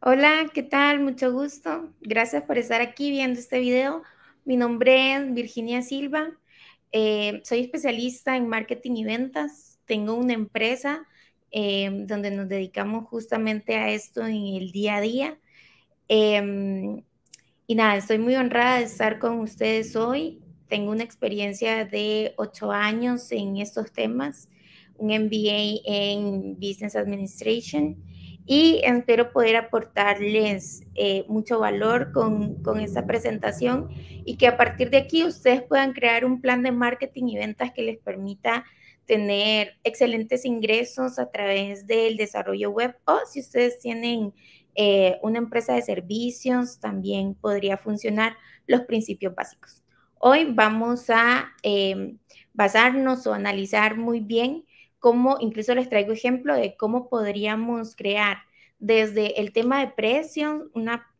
Hola, ¿qué tal? Mucho gusto. Gracias por estar aquí viendo este video. Mi nombre es Virginia Silva. Eh, soy especialista en marketing y ventas. Tengo una empresa eh, donde nos dedicamos justamente a esto en el día a día. Em, y nada, estoy muy honrada de estar con ustedes hoy. Tengo una experiencia de ocho años en estos temas, un MBA en Business Administration y espero poder aportarles eh, mucho valor con, con esta presentación y que a partir de aquí ustedes puedan crear un plan de marketing y ventas que les permita tener excelentes ingresos a través del desarrollo web o si ustedes tienen eh, una empresa de servicios, también podría funcionar los principios básicos. Hoy vamos a eh, basarnos o analizar muy bien cómo, incluso les traigo ejemplo de cómo podríamos crear desde el tema de precios, una,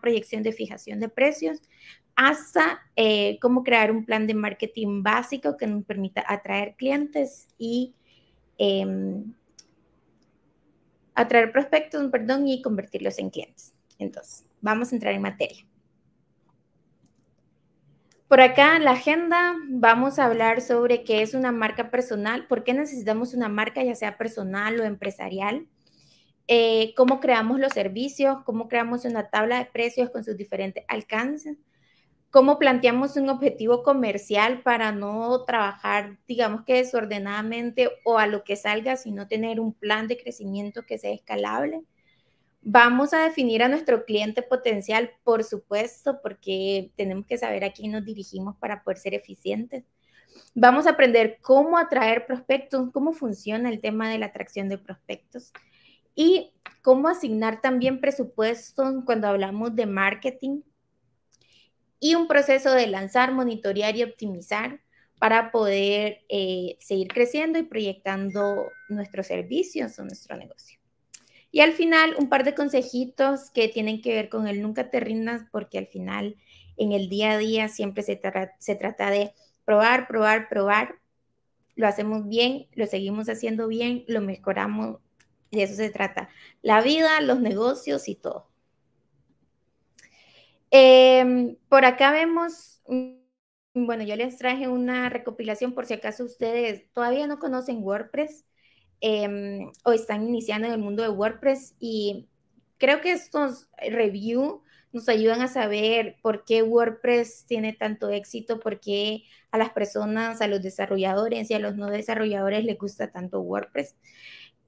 proyección de fijación de precios, hasta eh, cómo crear un plan de marketing básico que nos permita atraer clientes y em, atraer prospectos, perdón, y convertirlos en clientes. Entonces, vamos a entrar en materia. Por acá en la agenda vamos a hablar sobre qué es una marca personal, por qué necesitamos una marca, ya sea personal o empresarial, eh, cómo creamos los servicios, cómo creamos una tabla de precios con sus diferentes alcances, cómo planteamos un objetivo comercial para no trabajar, digamos que desordenadamente o a lo que salga, sino tener un plan de crecimiento que sea escalable Vamos a definir a nuestro cliente potencial, por supuesto, porque tenemos que saber a quién nos dirigimos para poder ser eficientes. Vamos a aprender cómo atraer prospectos, cómo funciona el tema de la atracción de prospectos y cómo asignar también presupuestos cuando hablamos de marketing y un proceso de lanzar, monitorear y optimizar para poder eh, seguir creciendo y proyectando nuestros servicios o nuestro negocio. Y al final, un par de consejitos que tienen que ver con el nunca te rindas, porque al final, en el día a día, siempre se, trata de probar, probar, probar. Lo hacemos bien, lo seguimos haciendo bien, lo mejoramos. De eso se trata. La vida, los negocios y todo. Em, por acá vemos, mm, bueno, yo les traje una recopilación por si acaso ustedes todavía no conocen WordPress Em, o están iniciando en el mundo de WordPress y creo que estos review nos ayudan a saber por qué WordPress tiene tanto éxito, por qué a las personas, a los desarrolladores y a los no desarrolladores les gusta tanto WordPress.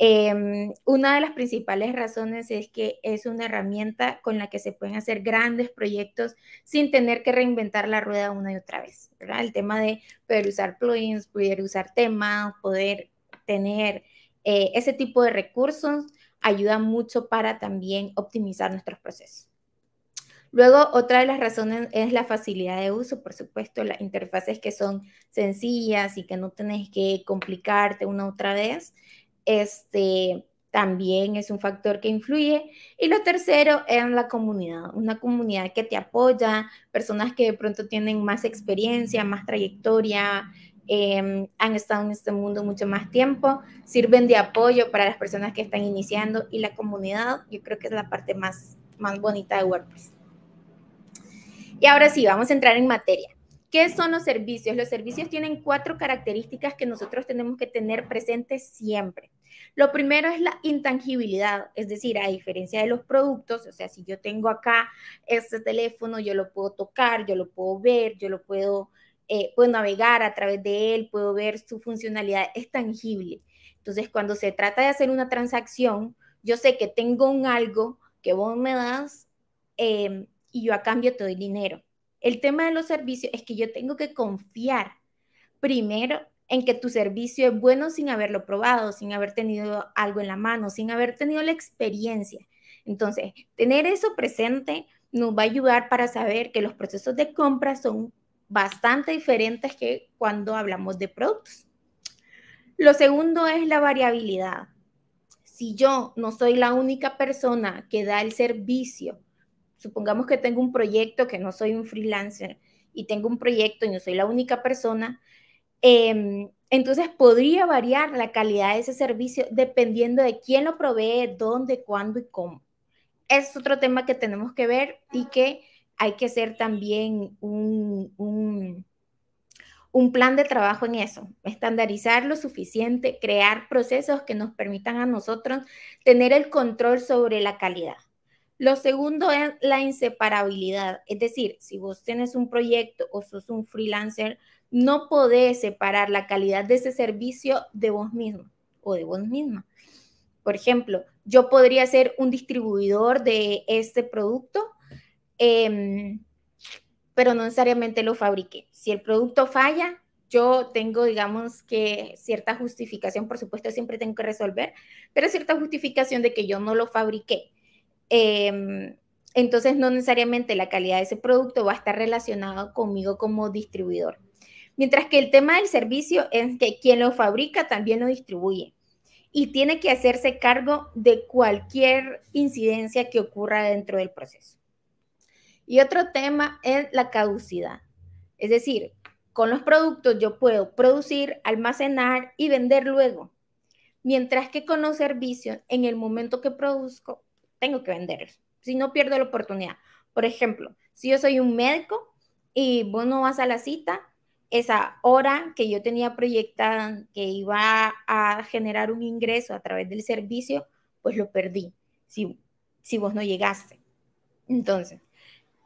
Em, una de las principales razones es que es una herramienta con la que se pueden hacer grandes proyectos sin tener que reinventar la rueda una y otra vez, El tema de poder usar plugins, poder usar temas, poder tener eh, ese tipo de recursos ayuda mucho para también optimizar nuestros procesos. Luego, otra de las razones es la facilidad de uso, por supuesto, las interfaces que son sencillas y que no tenés que complicarte una otra vez, este, también es un factor que influye. Y lo tercero es la comunidad, una comunidad que te apoya, personas que de pronto tienen más experiencia, más trayectoria, Em, han estado en este mundo mucho más tiempo, sirven de apoyo para las personas que están iniciando y la comunidad, yo creo que es la parte más, más bonita de WordPress. Y ahora sí, vamos a entrar en materia. ¿Qué son los servicios? Los servicios tienen cuatro características que nosotros tenemos que tener presentes siempre. Lo primero es la intangibilidad, es decir, a diferencia de los productos, o sea, si yo tengo acá este teléfono, yo lo puedo tocar, yo lo puedo ver, yo lo puedo eh, puedo navegar a través de él, puedo ver su funcionalidad, es tangible. Entonces, cuando se trata de hacer una transacción, yo sé que tengo un algo que vos me das em, y yo a cambio te doy dinero. El tema de los servicios es que yo tengo que confiar primero en que tu servicio es bueno sin haberlo probado, sin haber tenido algo en la mano, sin haber tenido la experiencia. Entonces, tener eso presente nos va a ayudar para saber que los procesos de compra son bastante diferentes que cuando hablamos de productos. Lo segundo es la variabilidad. Si yo no soy la única persona que da el servicio, supongamos que tengo un proyecto, que no soy un freelancer y tengo un proyecto y no soy la única persona, em, entonces podría variar la calidad de ese servicio dependiendo de quién lo provee, dónde, cuándo y cómo. Es otro tema que tenemos que ver y que hay que hacer también un, un, plan de trabajo en eso, estandarizar lo suficiente, crear procesos que nos permitan a nosotros tener el control sobre la calidad. Lo segundo es la inseparabilidad, es decir, si vos tenés un proyecto o sos un freelancer, no podés separar la calidad de ese servicio de vos mismo o de vos misma. Por ejemplo, yo podría ser un distribuidor de este producto, Em, pero no necesariamente lo fabrique Si el producto falla, yo tengo, digamos, que cierta justificación, por supuesto, siempre tengo que resolver, pero cierta justificación de que yo no lo fabriqué. Em, entonces, no necesariamente la calidad de ese producto va a estar relacionada conmigo como distribuidor. Mientras que el tema del servicio es que quien lo fabrica también lo distribuye y tiene que hacerse cargo de cualquier incidencia que ocurra dentro del proceso. Y otro tema es la caducidad. Es decir, con los productos yo puedo producir, almacenar y vender luego. Mientras que con los servicios, en el momento que produzco, tengo que venderlos. Si no, pierdo la oportunidad. Por ejemplo, si yo soy un médico y vos no vas a la cita, esa hora que yo tenía proyectada que iba a generar un ingreso a través del servicio, pues lo perdí si, si vos no llegaste. Entonces,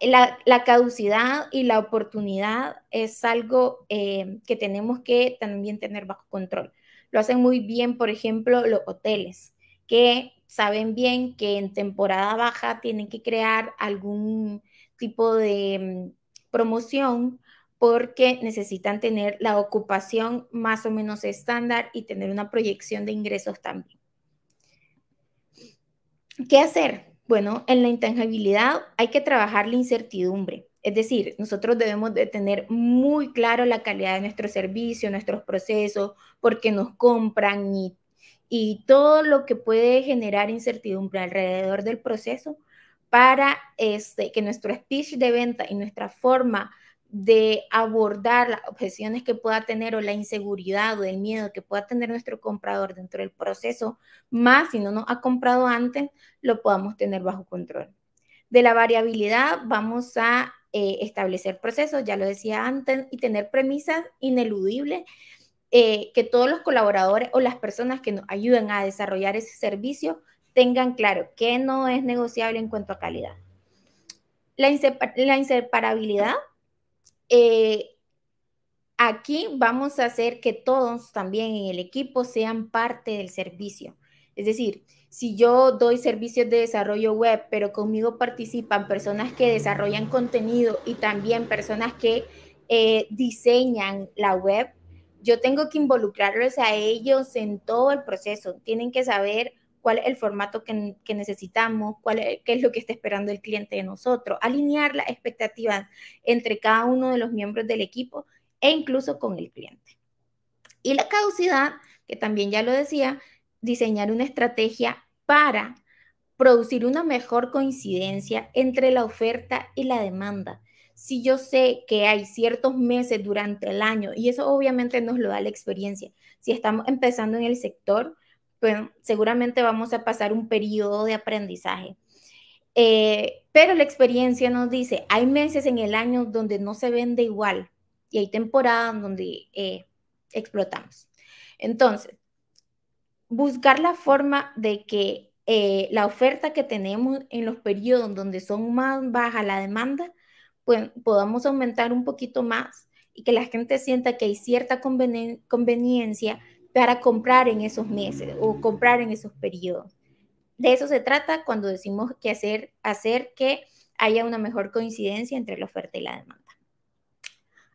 la, caducidad y la oportunidad es algo eh, que tenemos que también tener bajo control. Lo hacen muy bien, por ejemplo, los hoteles, que saben bien que en temporada baja tienen que crear algún tipo de mm, promoción porque necesitan tener la ocupación más o menos estándar y tener una proyección de ingresos también. ¿Qué hacer? Bueno, en la intangibilidad hay que trabajar la incertidumbre. Es decir, nosotros debemos de tener muy claro la calidad de nuestro servicio, nuestros procesos, por qué nos compran y, todo lo que puede generar incertidumbre alrededor del proceso para este, que nuestro speech de venta y nuestra forma de abordar las objeciones que pueda tener o la inseguridad o el miedo que pueda tener nuestro comprador dentro del proceso, más si no nos ha comprado antes, lo podamos tener bajo control. De la variabilidad vamos a eh, establecer procesos, ya lo decía antes, y tener premisas ineludibles eh, que todos los colaboradores o las personas que nos ayuden a desarrollar ese servicio tengan claro que no es negociable en cuanto a calidad. La, la inseparabilidad eh, aquí vamos a hacer que todos también en el equipo sean parte del servicio. Es decir, si yo doy servicios de desarrollo web, pero conmigo participan personas que desarrollan contenido y también personas que eh, diseñan la web, yo tengo que involucrarlos a ellos en todo el proceso. Tienen que saber cuál es el formato que, necesitamos, cuál qué es lo que está esperando el cliente de nosotros, alinear las expectativas entre cada uno de los miembros del equipo e incluso con el cliente. Y la caducidad, que también ya lo decía, diseñar una estrategia para producir una mejor coincidencia entre la oferta y la demanda. Si yo sé que hay ciertos meses durante el año, y eso obviamente nos lo da la experiencia, si estamos empezando en el sector, pues, seguramente vamos a pasar un periodo de aprendizaje. Eh, pero la experiencia nos dice, hay meses en el año donde no se vende igual y hay temporadas donde eh, explotamos. Entonces, buscar la forma de que eh, la oferta que tenemos en los periodos donde son más baja la demanda, pues podamos aumentar un poquito más y que la gente sienta que hay cierta conveniencia para comprar en esos meses o comprar en esos periodos. De eso se trata cuando decimos que hacer, hacer que haya una mejor coincidencia entre la oferta y la demanda.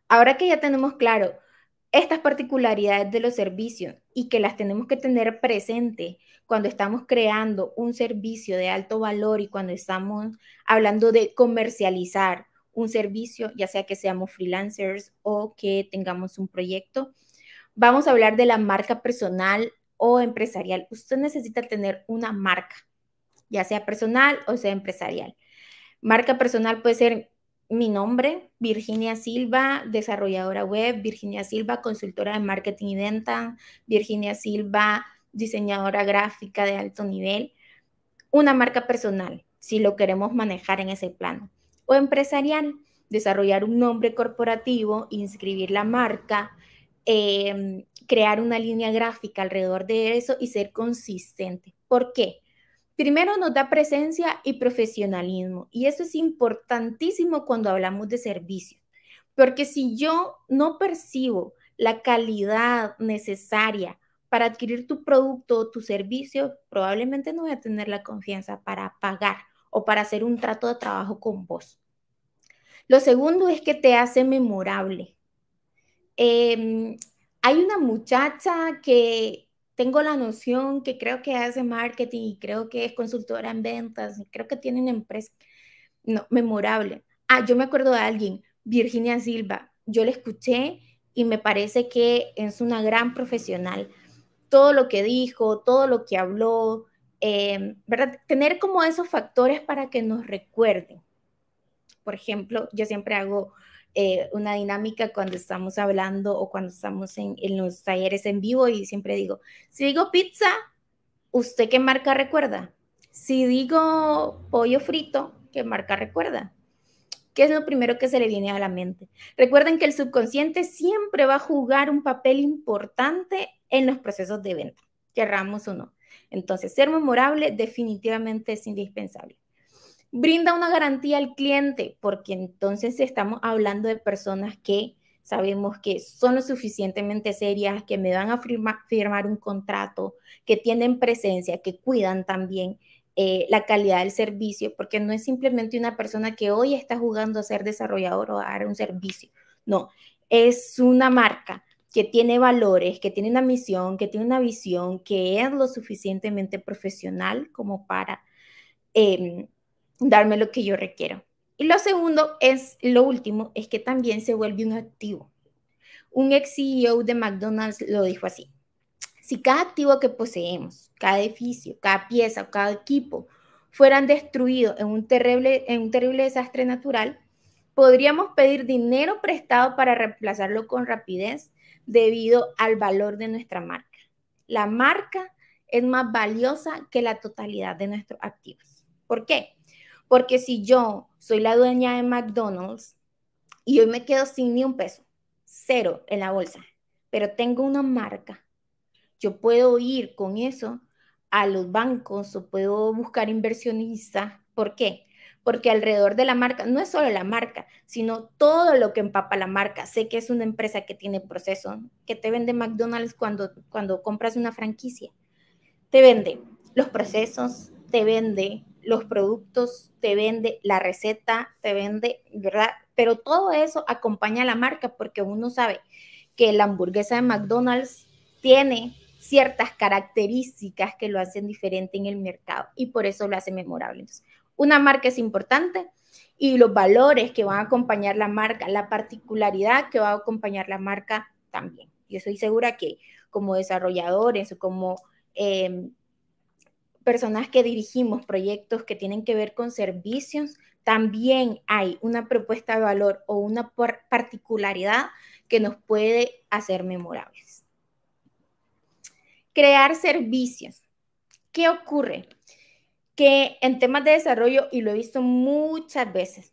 Ahora que ya tenemos claro estas particularidades de los servicios y que las tenemos que tener presente cuando estamos creando un servicio de alto valor y cuando estamos hablando de comercializar un servicio, ya sea que seamos freelancers o que tengamos un proyecto, Vamos a hablar de la marca personal o empresarial. Usted necesita tener una marca, ya sea personal o sea empresarial. Marca personal puede ser mi nombre, Virginia Silva, desarrolladora web, Virginia Silva, consultora de marketing y venta, Virginia Silva, diseñadora gráfica de alto nivel. Una marca personal, si lo queremos manejar en ese plano. O empresarial, desarrollar un nombre corporativo, inscribir la marca, Em, crear una línea gráfica alrededor de eso y ser consistente. ¿Por qué? Primero nos da presencia y profesionalismo y eso es importantísimo cuando hablamos de servicio, porque si yo no percibo la calidad necesaria para adquirir tu producto o tu servicio, probablemente no voy a tener la confianza para pagar o para hacer un trato de trabajo con vos. Lo segundo es que te hace memorable. Em, hay una muchacha que tengo la noción que creo que hace marketing y creo que es consultora en ventas, y creo que tiene una empresa no, memorable. Ah, yo me acuerdo de alguien, Virginia Silva. Yo la escuché y me parece que es una gran profesional. Todo lo que dijo, todo lo que habló, em, ¿verdad? Tener como esos factores para que nos recuerden. Por ejemplo, yo siempre hago eh, una dinámica cuando estamos hablando o cuando estamos en, en los talleres en vivo y siempre digo, si digo pizza, ¿usted qué marca recuerda? Si digo pollo frito, ¿qué marca recuerda? ¿Qué es lo primero que se le viene a la mente? Recuerden que el subconsciente siempre va a jugar un papel importante en los procesos de venta, querramos o no. Entonces, ser memorable definitivamente es indispensable. Brinda una garantía al cliente, porque entonces estamos hablando de personas que sabemos que son lo suficientemente serias, que me van a firmar un contrato, que tienen presencia, que cuidan también eh, la calidad del servicio, porque no es simplemente una persona que hoy está jugando a ser desarrollador o a dar un servicio. No, es una marca que tiene valores, que tiene una misión, que tiene una visión, que es lo suficientemente profesional como para eh, darme lo que yo requiero. Y lo segundo es, lo último, es que también se vuelve un activo. Un ex CEO de McDonald's lo dijo así. Si cada activo que poseemos, cada edificio, cada pieza o cada equipo fueran destruidos en un terrible, en un terrible desastre natural, podríamos pedir dinero prestado para reemplazarlo con rapidez debido al valor de nuestra marca. La marca es más valiosa que la totalidad de nuestros activos. ¿Por qué? Porque si yo soy la dueña de McDonald's y hoy me quedo sin ni un peso, cero en la bolsa, pero tengo una marca, yo puedo ir con eso a los bancos o puedo buscar inversionistas. ¿Por qué? Porque alrededor de la marca, no es solo la marca, sino todo lo que empapa la marca. Sé que es una empresa que tiene proceso, que te vende McDonald's cuando, cuando compras una franquicia. Te vende los procesos, te vende los productos, te vende la receta, te vende, ¿verdad? Pero todo eso acompaña a la marca porque uno sabe que la hamburguesa de McDonald's tiene ciertas características que lo hacen diferente en el mercado y por eso lo hace memorable. Entonces, una marca es importante y los valores que van a acompañar la marca, la particularidad que va a acompañar la marca también. Yo estoy segura que como desarrolladores o como eh, personas que dirigimos proyectos que tienen que ver con servicios, también hay una propuesta de valor o una particularidad que nos puede hacer memorables. Crear servicios. ¿Qué ocurre? Que en temas de desarrollo, y lo he visto muchas veces,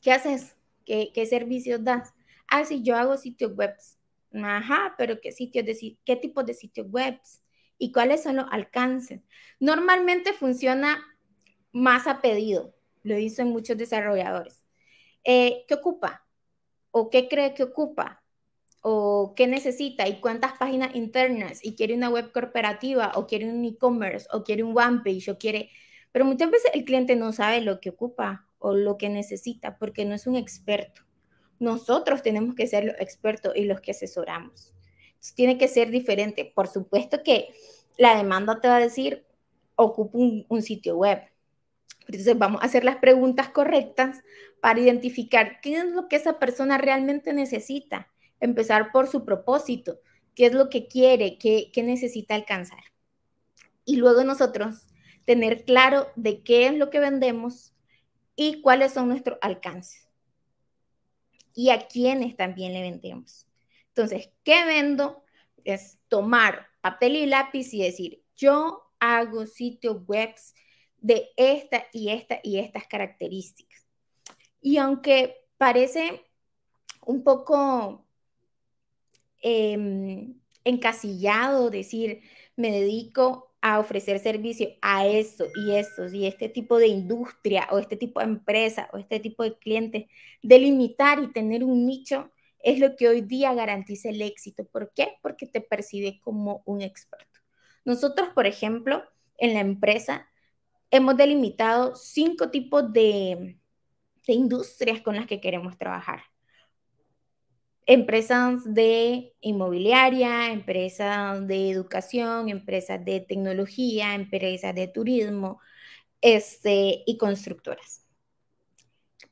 ¿qué haces? ¿Qué, servicios das? Ah, si yo hago sitios web. Ajá, pero ¿qué, sitios de, qué tipo de sitios web? y cuáles son los alcances. Normalmente funciona más a pedido, lo dicen muchos desarrolladores. Eh, ¿Qué ocupa? ¿O qué cree que ocupa? ¿O qué necesita? ¿Y cuántas páginas internas? ¿Y quiere una web corporativa? ¿O quiere un e-commerce? ¿O quiere un one page? ¿O quiere...? Pero muchas veces el cliente no sabe lo que ocupa o lo que necesita porque no es un experto. Nosotros tenemos que ser los expertos y los que asesoramos tiene que ser diferente. Por supuesto que la demanda te va a decir, ocupa un, sitio web. Entonces vamos a hacer las preguntas correctas para identificar qué es lo que esa persona realmente necesita. Empezar por su propósito, qué es lo que quiere, qué, qué necesita alcanzar. Y luego nosotros tener claro de qué es lo que vendemos y cuáles son nuestros alcances. Y a quiénes también le vendemos. Entonces, ¿qué vendo? Es tomar papel y lápiz y decir, yo hago sitios webs de esta y esta y estas características. Y aunque parece un poco em, encasillado decir, me dedico a ofrecer servicio a esto y eso, y este tipo de industria o este tipo de empresa o este tipo de clientes, delimitar y tener un nicho, es lo que hoy día garantiza el éxito. ¿Por qué? Porque te percibe como un experto. Nosotros, por ejemplo, en la empresa hemos delimitado cinco tipos de, industrias con las que queremos trabajar. Empresas de inmobiliaria, empresas de educación, empresas de tecnología, empresas de turismo este, y constructoras.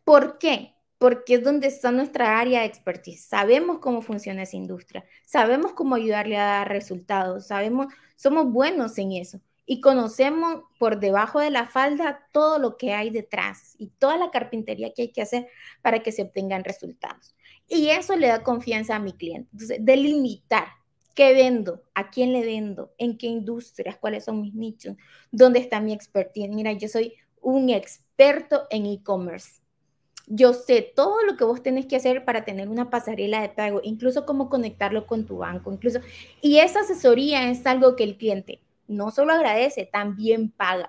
¿Por qué? porque es donde está nuestra área de expertise. Sabemos cómo funciona esa industria, sabemos cómo ayudarle a dar resultados, sabemos, somos buenos en eso y conocemos por debajo de la falda todo lo que hay detrás y toda la carpintería que hay que hacer para que se obtengan resultados. Y eso le da confianza a mi cliente. Entonces, delimitar qué vendo, a quién le vendo, en qué industrias, cuáles son mis nichos, dónde está mi expertise. Mira, yo soy un experto en e-commerce yo sé todo lo que vos tenés que hacer para tener una pasarela de pago, incluso cómo conectarlo con tu banco, incluso. Y esa asesoría es algo que el cliente no solo agradece, también paga.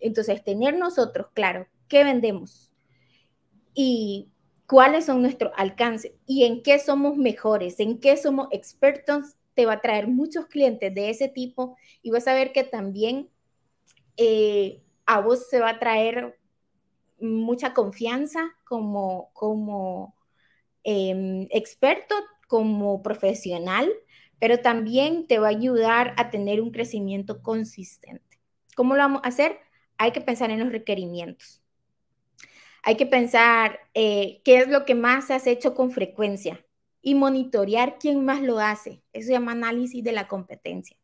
Entonces, tener nosotros claro qué vendemos y cuáles son nuestros alcances y en qué somos mejores, en qué somos expertos, te va a traer muchos clientes de ese tipo y vas a ver que también eh, a vos se va a traer mucha confianza como, como em, experto, como profesional, pero también te va a ayudar a tener un crecimiento consistente. ¿Cómo lo vamos a hacer? Hay que pensar en los requerimientos. Hay que pensar eh, qué es lo que más has hecho con frecuencia y monitorear quién más lo hace. Eso se llama análisis de la competencia.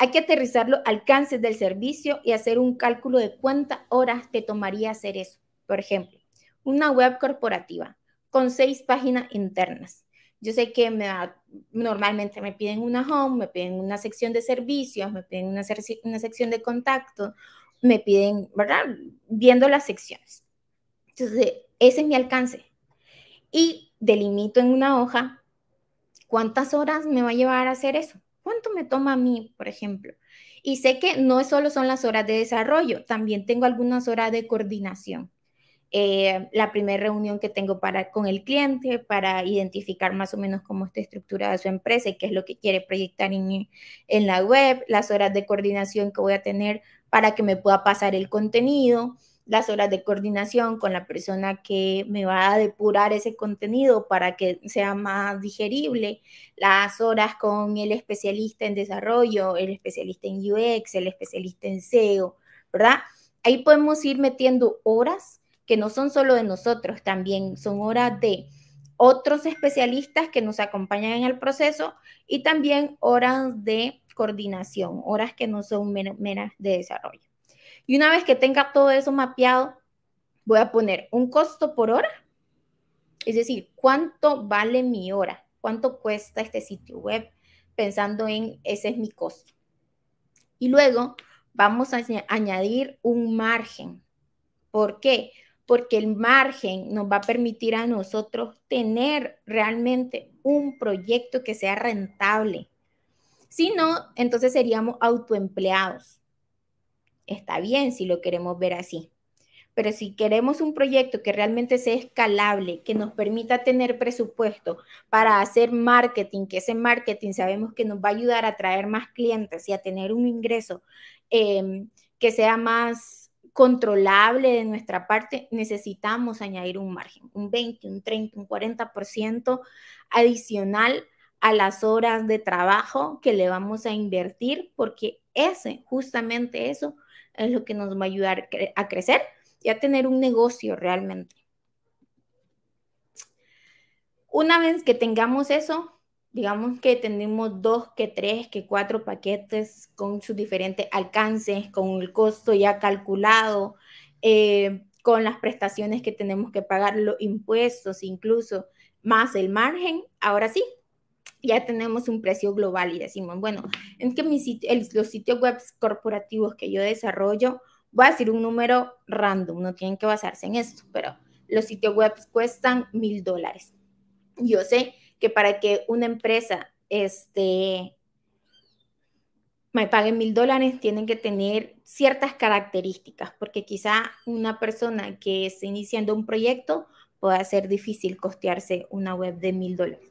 Hay que aterrizar los alcances del servicio y hacer un cálculo de cuántas horas te tomaría hacer eso. Por ejemplo, una web corporativa con seis páginas internas. Yo sé que normalmente me piden una home, me piden una sección de servicios, me piden una, una sección de contacto, me piden, ¿verdad? Viendo las secciones. Entonces, ese es mi alcance. Y delimito en una hoja cuántas horas me va a llevar a hacer eso. ¿Cuánto me toma a mí, por ejemplo? Y sé que no solo son las horas de desarrollo, también tengo algunas horas de coordinación. Eh, la primera reunión que tengo para, con el cliente para identificar más o menos cómo está estructurada su empresa y qué es lo que quiere proyectar en la web, las horas de coordinación que voy a tener para que me pueda pasar el contenido, las horas de coordinación con la persona que me va a depurar ese contenido para que sea más digerible, las horas con el especialista en desarrollo, el especialista en UX, el especialista en SEO, ¿verdad? Ahí podemos ir metiendo horas que no son solo de nosotros, también son horas de otros especialistas que nos acompañan en el proceso y también horas de coordinación, horas que no son meras de desarrollo. Y una vez que tenga todo eso mapeado, voy a poner un costo por hora, es decir, cuánto vale mi hora, cuánto cuesta este sitio web, pensando en ese es mi costo. Y luego vamos a añadir un margen. ¿Por qué? Porque el margen nos va a permitir a nosotros tener realmente un proyecto que sea rentable. Si no, entonces seríamos autoempleados está bien si lo queremos ver así. Pero si queremos un proyecto que realmente sea escalable, que nos permita tener presupuesto para hacer marketing, que ese marketing sabemos que nos va a ayudar a traer más clientes y a tener un ingreso em, que sea más controlable de nuestra parte, necesitamos añadir un margen, un 20, un 30, un 40% adicional a las horas de trabajo que le vamos a invertir, porque ese, justamente eso, es lo que nos va a ayudar a crecer y a tener un negocio realmente. Una vez que tengamos eso, digamos que tenemos dos, que tres, que cuatro paquetes con sus diferentes alcances, con el costo ya calculado, eh, con las prestaciones que tenemos que pagar, los impuestos incluso, más el margen. Ahora sí, ya tenemos un precio global y decimos, bueno, en que los sitios web corporativos que yo desarrollo, voy a decir un número random, no tienen que basarse en esto, pero los sitios web cuestan mil dólares. Yo sé que para que una empresa este, me pague mil dólares, tienen que tener ciertas características, porque quizá una persona que esté iniciando un proyecto pueda ser difícil costearse una web de mil dólares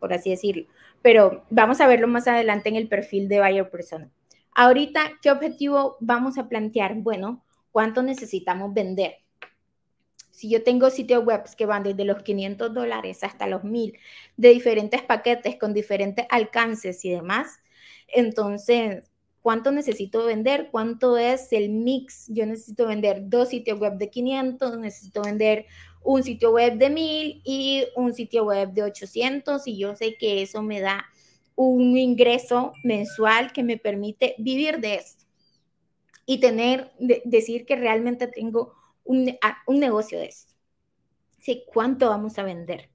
por así decirlo. Pero vamos a verlo más adelante en el perfil de buyer persona. Ahorita, ¿qué objetivo vamos a plantear? Bueno, ¿cuánto necesitamos vender? Si yo tengo sitios web que van desde los 500 dólares hasta los 1000, de diferentes paquetes, con diferentes alcances y demás, entonces, ¿cuánto necesito vender? ¿Cuánto es el mix? Yo necesito vender dos sitios web de 500, necesito vender un sitio web de 1000 y un sitio web de 800 y yo sé que eso me da un ingreso mensual que me permite vivir de esto y tener, decir que realmente tengo un, negocio de esto. Sí, ¿Cuánto vamos a vender?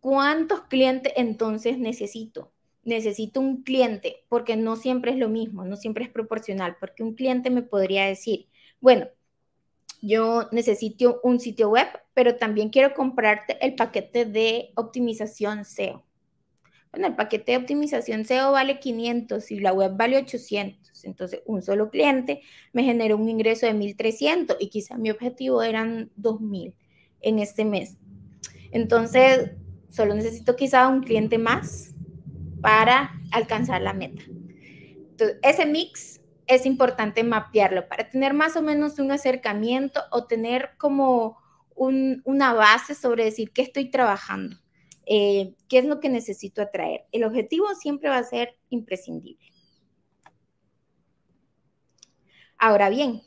¿Cuántos clientes entonces necesito? Necesito un cliente porque no siempre es lo mismo, no siempre es proporcional, porque un cliente me podría decir, bueno, yo necesito un sitio web, pero también quiero comprarte el paquete de optimización SEO. Bueno, el paquete de optimización SEO vale 500 y la web vale 800. Entonces, un solo cliente me generó un ingreso de 1.300 y quizá mi objetivo eran 2.000 en este mes. Entonces, solo necesito quizá un cliente más para alcanzar la meta. ese mix es importante mapearlo para tener más o menos un acercamiento o tener como una base sobre decir qué estoy trabajando, eh, qué es lo que necesito atraer. El objetivo siempre va a ser imprescindible. Ahora bien,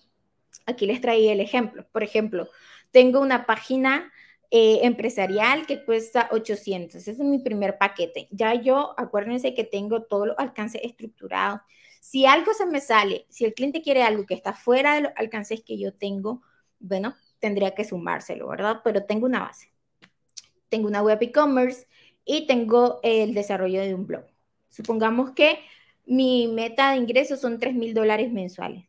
aquí les traí el ejemplo. Por ejemplo, tengo una página eh, empresarial que cuesta 800. Ese es mi primer paquete. Ya yo, acuérdense que tengo todo el alcance estructurado si algo se me sale, si el cliente quiere algo que está fuera de los alcances que yo tengo, bueno, tendría que sumárselo, ¿verdad? Pero tengo una base. Tengo una web e-commerce y tengo el desarrollo de un blog. Supongamos que mi meta de ingresos son 3 mil dólares mensuales.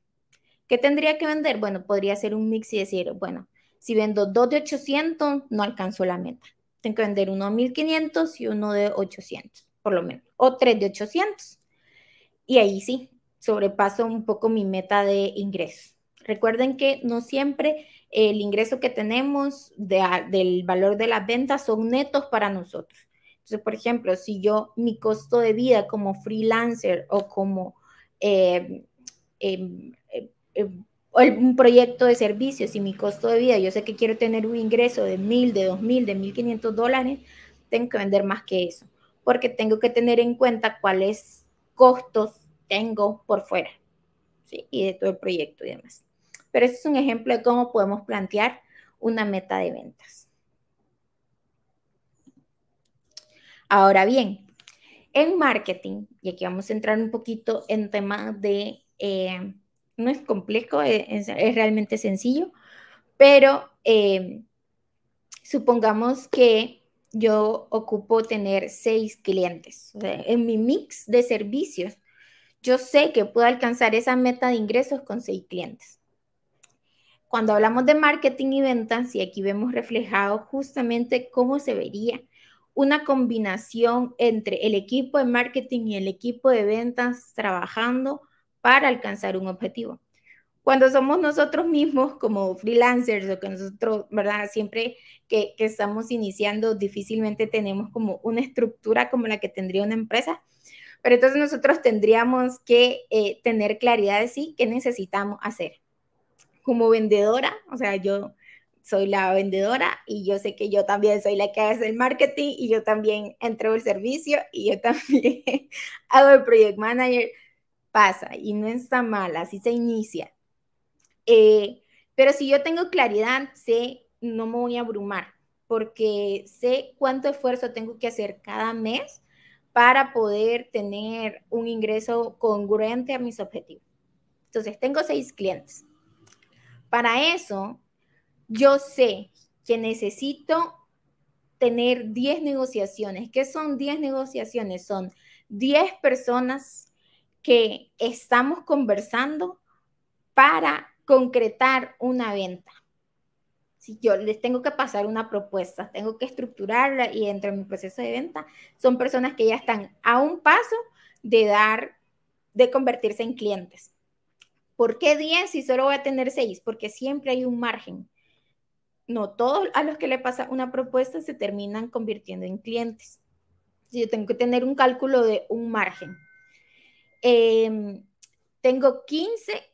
¿Qué tendría que vender? Bueno, podría ser un mix y decir, bueno, si vendo dos de 800, no alcanzo la meta. Tengo que vender uno de 1500 y uno de 800, por lo menos. O tres de 800 y ahí sí, sobrepaso un poco mi meta de ingreso. Recuerden que no siempre el ingreso que tenemos del valor de las ventas son netos para nosotros. Entonces, por ejemplo, si yo mi costo de vida como freelancer o como em, em, em, un proyecto de servicios y mi costo de vida, yo sé que quiero tener un ingreso de mil, de dos mil, de mil quinientos dólares, tengo que vender más que eso, porque tengo que tener en cuenta cuáles costos tengo por fuera y de todo el proyecto y demás. Pero ese es un ejemplo de cómo podemos plantear una meta de ventas. Ahora bien, en marketing, y aquí vamos a entrar un poquito en temas de, eh, no es complejo, eh, es, realmente sencillo, pero eh, supongamos que yo ocupo tener seis clientes. en mi mix de servicios, yo sé que puedo alcanzar esa meta de ingresos con seis clientes. Cuando hablamos de marketing y ventas, y aquí vemos reflejado justamente cómo se vería una combinación entre el equipo de marketing y el equipo de ventas trabajando para alcanzar un objetivo. Cuando somos nosotros mismos como freelancers o que nosotros, ¿verdad? Siempre que, que estamos iniciando, difícilmente tenemos como una estructura como la que tendría una empresa, pero entonces nosotros tendríamos que eh, tener claridad de sí, qué necesitamos hacer. Como vendedora, o sea, yo soy la vendedora y yo sé que yo también soy la que hace el marketing y yo también entro el servicio y yo también hago el project manager. Pasa y no está mal, así se inicia. Eh, pero si yo tengo claridad, sé, no me voy a abrumar porque sé cuánto esfuerzo tengo que hacer cada mes para poder tener un ingreso congruente a mis objetivos. Entonces, tengo seis clientes. Para eso, yo sé que necesito tener 10 negociaciones. ¿Qué son 10 negociaciones? Son 10 personas que estamos conversando para concretar una venta yo les tengo que pasar una propuesta, tengo que estructurarla y dentro de mi proceso de venta, son personas que ya están a un paso de dar, de convertirse en clientes. ¿Por qué 10 si solo voy a tener 6? Porque siempre hay un margen. No todos a los que le pasa una propuesta se terminan convirtiendo en clientes. Yo tengo que tener un cálculo de un margen. Em, tengo 15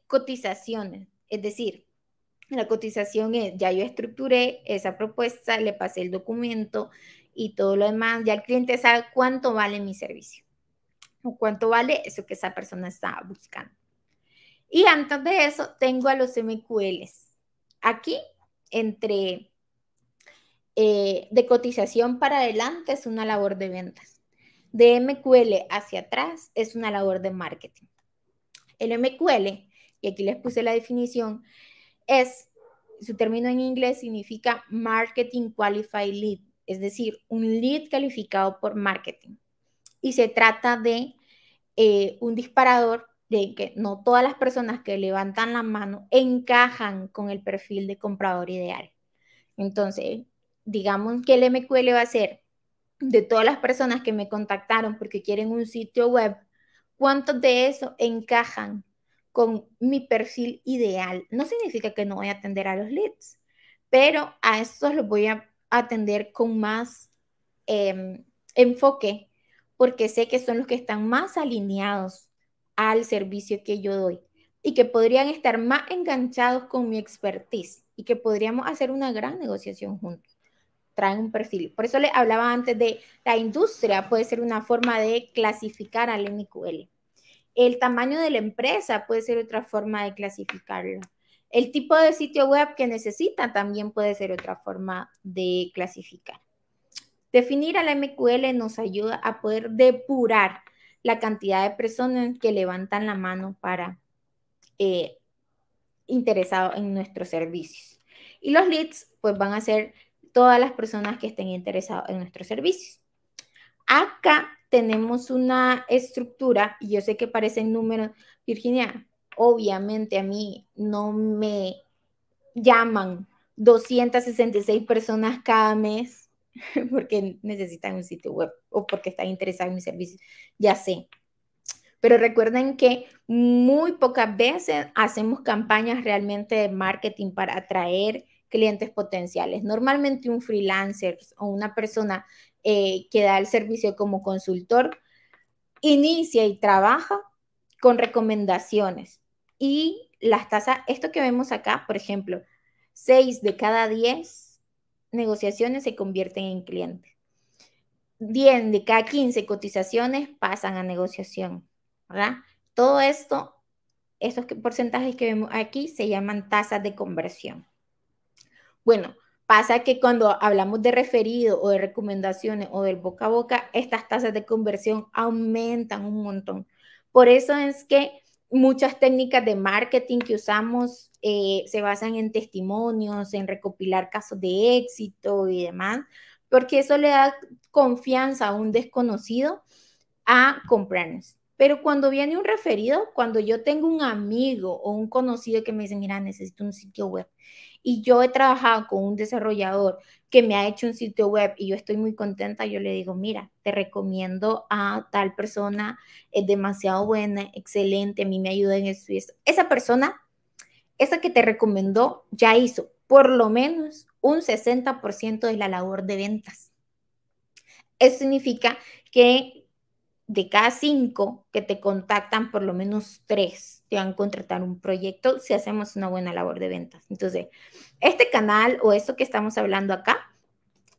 cotizaciones, es decir, la cotización es, eh, ya yo estructuré esa propuesta, le pasé el documento y todo lo demás, ya el cliente sabe cuánto vale mi servicio o cuánto vale eso que esa persona está buscando. Y antes de eso, tengo a los MQLs. Aquí, entre eh, de cotización para adelante es una labor de ventas. De MQL hacia atrás es una labor de marketing. El MQL, y aquí les puse la definición, es, su término en inglés significa Marketing Qualified Lead, es decir, un lead calificado por marketing. Y se trata de eh, un disparador de que no todas las personas que levantan la mano encajan con el perfil de comprador ideal. Entonces, digamos que el MQL va a ser de todas las personas que me contactaron porque quieren un sitio web, ¿cuántos de esos encajan con mi perfil ideal. No significa que no voy a atender a los leads, pero a estos los voy a atender con más em, enfoque porque sé que son los que están más alineados al servicio que yo doy y que podrían estar más enganchados con mi expertise y que podríamos hacer una gran negociación juntos. Traen un perfil. Por eso le hablaba antes de la industria, puede ser una forma de clasificar al NQL. El tamaño de la empresa puede ser otra forma de clasificarlo. El tipo de sitio web que necesita también puede ser otra forma de clasificar. Definir a la MQL nos ayuda a poder depurar la cantidad de personas que levantan la mano para eh, interesados en nuestros servicios. Y los leads, pues van a ser todas las personas que estén interesados en nuestros servicios. Acá tenemos una estructura, y yo sé que parecen números, Virginia, obviamente a mí no me llaman 266 personas cada mes porque necesitan un sitio web o porque están interesados en mis servicios, ya sé. Pero recuerden que muy pocas veces hacemos campañas realmente de marketing para atraer clientes potenciales. Normalmente un freelancer o una persona eh, que da el servicio como consultor, inicia y trabaja con recomendaciones. Y las tasas, esto que vemos acá, por ejemplo, 6 de cada 10 negociaciones se convierten en clientes. 10 de cada 15 cotizaciones pasan a negociación, ¿verdad? Todo esto, estos porcentajes que vemos aquí se llaman tasas de conversión. Bueno, Pasa que cuando hablamos de referido o de recomendaciones o del boca a boca, estas tasas de conversión aumentan un montón. Por eso es que muchas técnicas de marketing que usamos eh, se basan en testimonios, en recopilar casos de éxito y demás, porque eso le da confianza a un desconocido a comprarnos. Pero cuando viene un referido, cuando yo tengo un amigo o un conocido que me dice, mira, necesito un sitio web y yo he trabajado con un desarrollador que me ha hecho un sitio web y yo estoy muy contenta, yo le digo, mira, te recomiendo a tal persona, es demasiado buena, excelente, a mí me ayuda en eso y eso. Esa persona, esa que te recomendó, ya hizo por lo menos un 60% de la labor de ventas. Eso significa que de cada cinco que te contactan, por lo menos tres te van a contratar un proyecto si hacemos una buena labor de ventas. Entonces, este canal o eso que estamos hablando acá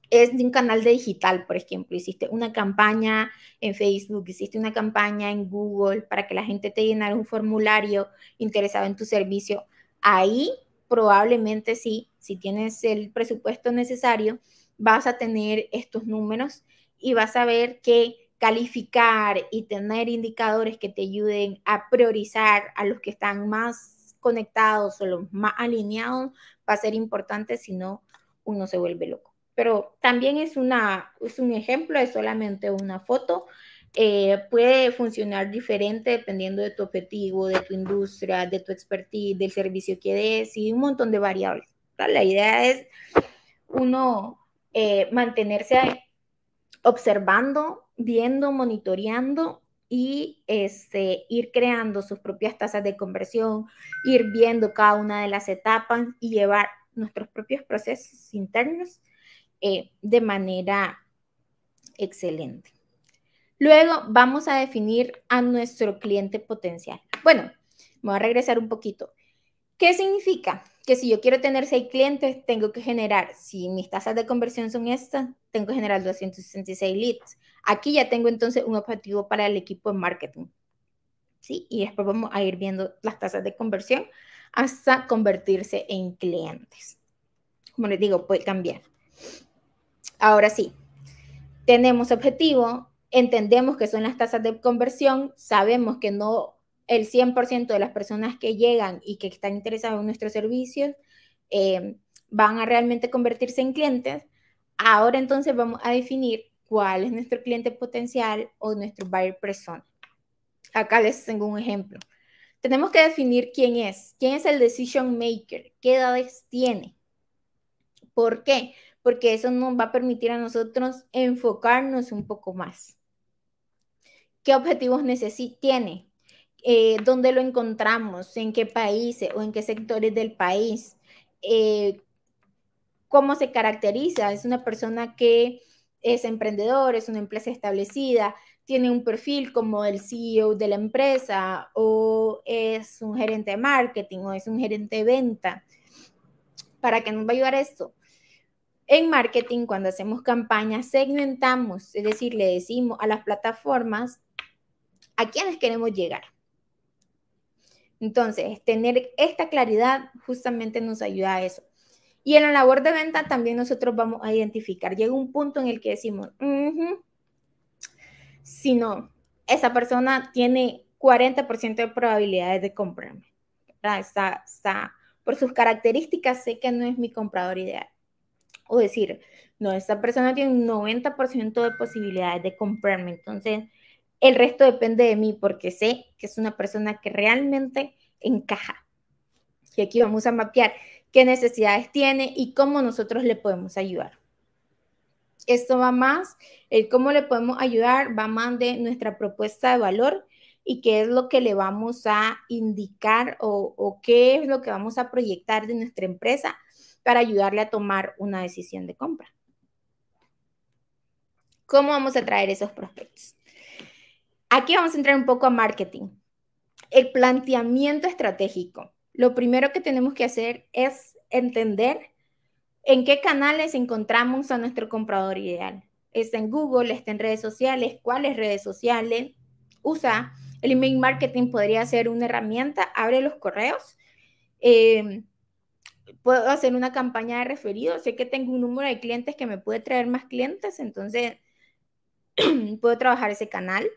es de un canal de digital, por ejemplo. Hiciste una campaña en Facebook, hiciste una campaña en Google para que la gente te llenara un formulario interesado en tu servicio. Ahí probablemente sí, si tienes el presupuesto necesario, vas a tener estos números y vas a ver que calificar y tener indicadores que te ayuden a priorizar a los que están más conectados o los más alineados va a ser importante, si no, uno se vuelve loco. Pero también es, una, es un ejemplo, es solamente una foto. Eh, puede funcionar diferente dependiendo de tu objetivo, de tu industria, de tu expertise, del servicio que des y un montón de variables. La idea es uno eh, mantenerse observando viendo, monitoreando y este, ir creando sus propias tasas de conversión, ir viendo cada una de las etapas y llevar nuestros propios procesos internos eh, de manera excelente. Luego vamos a definir a nuestro cliente potencial. Bueno, me voy a regresar un poquito. ¿Qué significa? Que si yo quiero tener seis clientes, tengo que generar, si mis tasas de conversión son estas, tengo que generar 266 leads. Aquí ya tengo entonces un objetivo para el equipo de marketing. ¿sí? Y después vamos a ir viendo las tasas de conversión hasta convertirse en clientes. Como les digo, puede cambiar. Ahora sí, tenemos objetivo, entendemos que son las tasas de conversión, sabemos que no el 100% de las personas que llegan y que están interesadas en nuestros servicios eh, van a realmente convertirse en clientes. Ahora entonces vamos a definir cuál es nuestro cliente potencial o nuestro buyer persona. Acá les tengo un ejemplo. Tenemos que definir quién es, quién es el decision maker, qué edades tiene. ¿Por qué? Porque eso nos va a permitir a nosotros enfocarnos un poco más. ¿Qué objetivos tiene? Eh, ¿Dónde lo encontramos? ¿En qué países o en qué sectores del país? Eh, ¿Cómo se caracteriza? Es una persona que es emprendedor, es una empresa establecida, tiene un perfil como el CEO de la empresa o es un gerente de marketing o es un gerente de venta. ¿Para qué nos va a ayudar esto? En marketing, cuando hacemos campañas, segmentamos, es decir, le decimos a las plataformas a quiénes queremos llegar. Entonces, tener esta claridad justamente nos ayuda a eso. Y en la labor de venta también nosotros vamos a identificar. Llega un punto en el que decimos, si no, esa persona tiene 40% de probabilidades de comprarme. Está, por sus características sé que no es mi comprador ideal. O decir, no, esta persona tiene un 90% de posibilidades de comprarme. Entonces, el resto depende de mí porque sé que es una persona que realmente encaja. Y aquí vamos a mapear qué necesidades tiene y cómo nosotros le podemos ayudar. Esto va más, el cómo le podemos ayudar va más de nuestra propuesta de valor y qué es lo que le vamos a indicar o, o qué es lo que vamos a proyectar de nuestra empresa para ayudarle a tomar una decisión de compra. ¿Cómo vamos a traer esos prospectos? Aquí vamos a entrar un poco a marketing. El planteamiento estratégico lo primero que tenemos que hacer es entender en qué canales encontramos a nuestro comprador ideal. Está en Google, está en redes sociales, cuáles redes sociales usa. El email marketing podría ser una herramienta, abre los correos. Eh, puedo hacer una campaña de referidos, sé que tengo un número de clientes que me puede traer más clientes, entonces puedo trabajar ese canal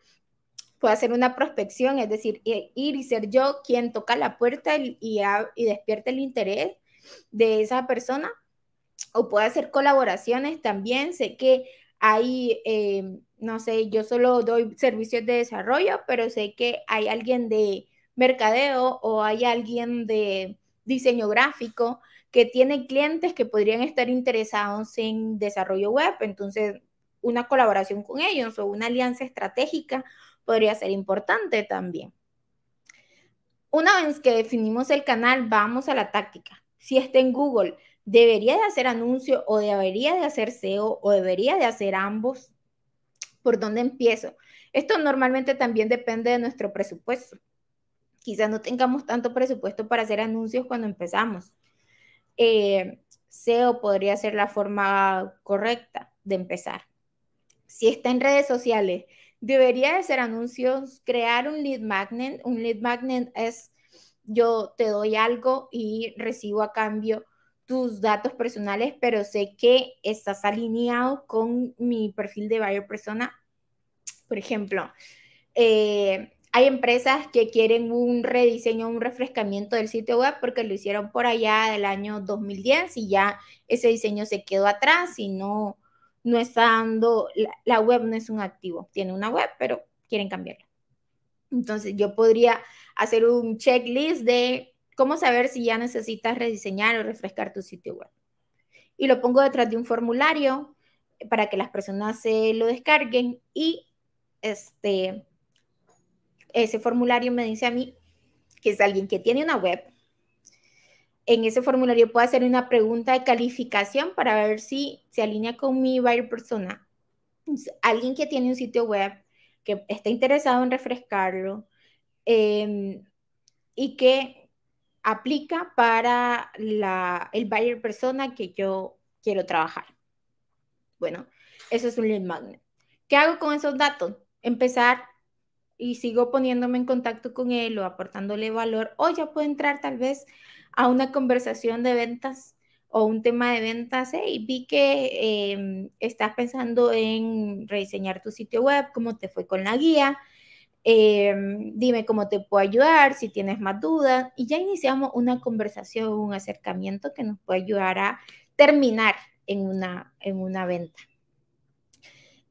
puedo hacer una prospección, es decir, e, ir y ser yo quien toca la puerta y, y, el interés de esa persona, o puedo hacer colaboraciones también, sé que hay, em, no sé, yo solo doy servicios de desarrollo, pero sé que hay alguien de mercadeo o hay alguien de diseño gráfico que tiene clientes que podrían estar interesados en desarrollo web, entonces una colaboración con ellos o una alianza estratégica podría ser importante también. Una vez que definimos el canal, vamos a la táctica. Si está en Google, ¿debería de hacer anuncio o debería de hacer SEO o debería de hacer ambos? ¿Por dónde empiezo? Esto normalmente también depende de nuestro presupuesto. Quizás no tengamos tanto presupuesto para hacer anuncios cuando empezamos. Eh, SEO podría ser la forma correcta de empezar. Si está en redes sociales, debería de ser anuncios, crear un lead magnet. Un lead magnet es yo te doy algo y recibo a cambio tus datos personales, pero sé que estás alineado con mi perfil de buyer persona. Por ejemplo, eh, hay empresas que quieren un rediseño, un refrescamiento del sitio web porque lo hicieron por allá del año 2010 y ya ese diseño se quedó atrás y no, no está dando, la, web no es un activo, tiene una web, pero quieren cambiarla. Entonces yo podría hacer un checklist de cómo saber si ya necesitas rediseñar o refrescar tu sitio web. Y lo pongo detrás de un formulario para que las personas se lo descarguen y este, ese formulario me dice a mí que es alguien que tiene una web, en ese formulario puedo hacer una pregunta de calificación para ver si se alinea con mi buyer persona. Alguien que tiene un sitio web, que está interesado en refrescarlo em, y que aplica para el buyer persona que yo quiero trabajar. Bueno, eso es un lead magnet. ¿Qué hago con esos datos? Empezar y sigo poniéndome en contacto con él o aportándole valor o ya puedo entrar tal vez a una conversación de ventas o un tema de ventas y vi que em, estás pensando en rediseñar tu sitio web, cómo te fue con la guía, em, dime cómo te puedo ayudar, si tienes más dudas. Y ya iniciamos una conversación, un acercamiento que nos puede ayudar a terminar en una, en una venta.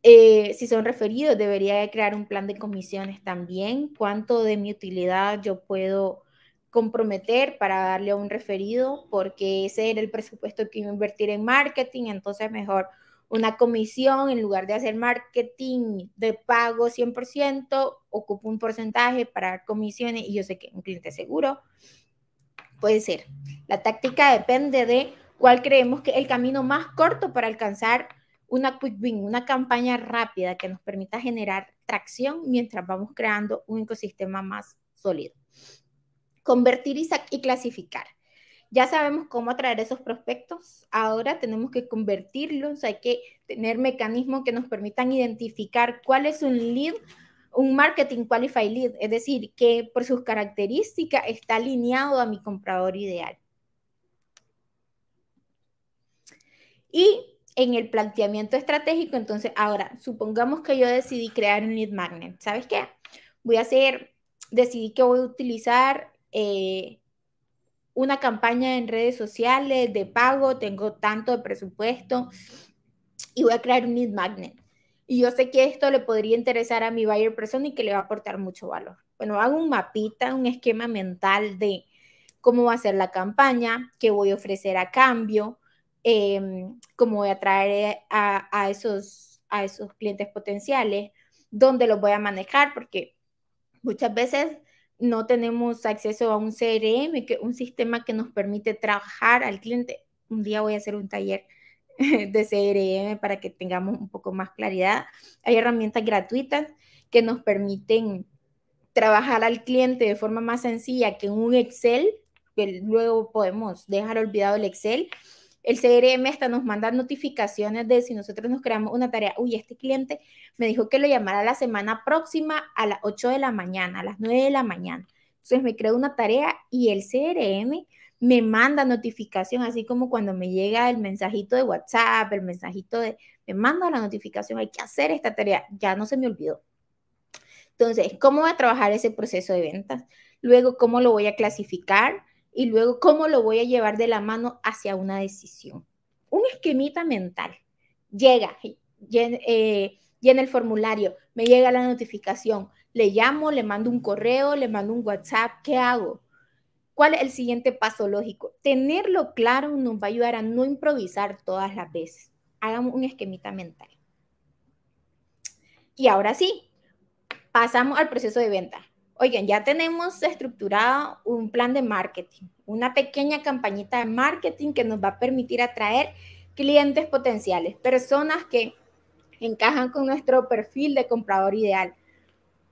Eh, si son referidos, debería crear un plan de comisiones también, cuánto de mi utilidad yo puedo comprometer para darle a un referido, porque ese era el presupuesto que iba a invertir en marketing, entonces mejor una comisión en lugar de hacer marketing de pago 100%, ocupa un porcentaje para comisiones y yo sé que un cliente seguro puede ser. La táctica depende de cuál creemos que es el camino más corto para alcanzar una quick win, una campaña rápida que nos permita generar tracción mientras vamos creando un ecosistema más sólido convertir y, clasificar. Ya sabemos cómo atraer esos prospectos, ahora tenemos que convertirlos, hay que tener mecanismos que nos permitan identificar cuál es un lead, un marketing qualified lead, es decir, que por sus características está alineado a mi comprador ideal. Y en el planteamiento estratégico, entonces, ahora, supongamos que yo decidí crear un lead magnet, ¿sabes qué? Voy a hacer, decidí que voy a utilizar eh, una campaña en redes sociales de pago, tengo tanto de presupuesto y voy a crear un lead magnet. Y yo sé que esto le podría interesar a mi buyer persona y que le va a aportar mucho valor. Bueno, hago un mapita, un esquema mental de cómo va a ser la campaña, qué voy a ofrecer a cambio, em, cómo voy a traer a, esos, a esos clientes potenciales, dónde los voy a manejar, porque muchas veces no tenemos acceso a un CRM, que, un sistema que nos permite trabajar al cliente. Un día voy a hacer un taller de CRM para que tengamos un poco más claridad. Hay herramientas gratuitas que nos permiten trabajar al cliente de forma más sencilla que un Excel, que luego podemos dejar olvidado el Excel el CRM hasta nos manda notificaciones de si nosotros nos creamos una tarea. Uy, este cliente me dijo que lo llamara la semana próxima a las 8 de la mañana, a las 9 de la mañana. Entonces me creo una tarea y el CRM me manda notificación, así como cuando me llega el mensajito de WhatsApp, el mensajito de, me manda la notificación, hay que hacer esta tarea, ya no se me olvidó. Entonces, ¿cómo voy a trabajar ese proceso de ventas? Luego, ¿cómo lo voy a clasificar? y luego cómo lo voy a llevar de la mano hacia una decisión. Un esquemita mental. Llega, eh, llena, el formulario, me llega la notificación, le llamo, le mando un correo, le mando un WhatsApp, ¿qué hago? ¿Cuál es el siguiente paso lógico? Tenerlo claro nos va a ayudar a no improvisar todas las veces. Hagamos un esquemita mental. Y ahora sí, pasamos al proceso de venta. Oigan, ya tenemos estructurado un plan de marketing, una pequeña campañita de marketing que nos va a permitir atraer clientes potenciales, personas que encajan con nuestro perfil de comprador ideal.